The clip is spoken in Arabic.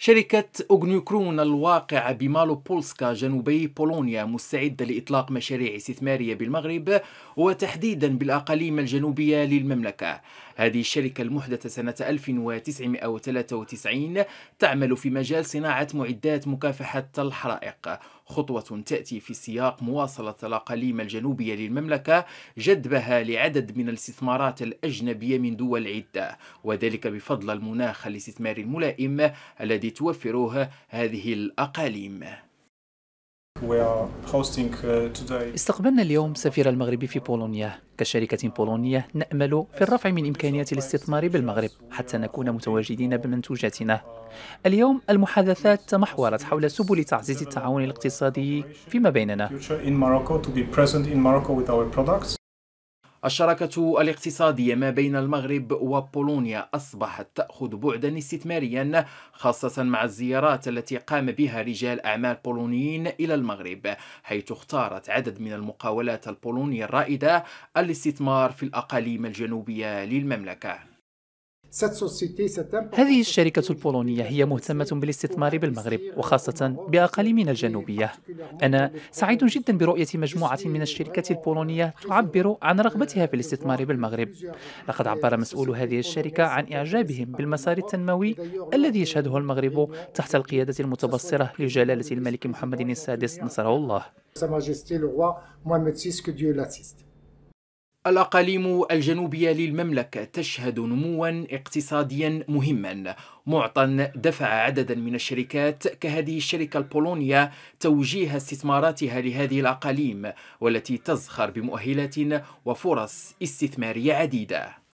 شركة أوغنيوكرون الواقعة بمالوبولسكا جنوبي بولونيا مستعدة لإطلاق مشاريع استثمارية بالمغرب وتحديدا بالأقاليم الجنوبية للمملكة هذه الشركة المحدثة سنة 1993 تعمل في مجال صناعة معدات مكافحة الحرائق خطوة تأتي في سياق مواصلة الأقاليم الجنوبية للمملكة جذبها لعدد من الاستثمارات الأجنبية من دول عدة وذلك بفضل المناخ الاستثماري الملائم الذي توفره هذه الأقاليم uh, استقبلنا اليوم سفير المغرب في بولونيا كشركة بولونية نأمل في الرفع من إمكانيات الاستثمار بالمغرب حتى نكون متواجدين بمنتوجاتنا اليوم المحادثات تمحورت حول سبل تعزيز التعاون الاقتصادي فيما بيننا الشراكة الاقتصادية ما بين المغرب وبولونيا أصبحت تأخذ بعدا استثماريا خاصة مع الزيارات التي قام بها رجال أعمال بولونيين إلى المغرب حيث اختارت عدد من المقاولات البولونية الرائدة الاستثمار في الأقاليم الجنوبية للمملكة هذه الشركة البولونية هي مهتمة بالاستثمار بالمغرب وخاصة بأقاليمنا الجنوبية أنا سعيد جدا برؤية مجموعة من الشركات البولونية تعبر عن رغبتها في الاستثمار بالمغرب لقد عبر مسؤول هذه الشركة عن إعجابهم بالمسار التنموي الذي يشهده المغرب تحت القيادة المتبصرة لجلالة الملك محمد السادس نصره الله الأقاليم الجنوبية للمملكة تشهد نموا اقتصاديا مهما معطى دفع عددا من الشركات كهذه الشركة البولونية توجيه استثماراتها لهذه الأقاليم والتي تزخر بمؤهلات وفرص استثمارية عديدة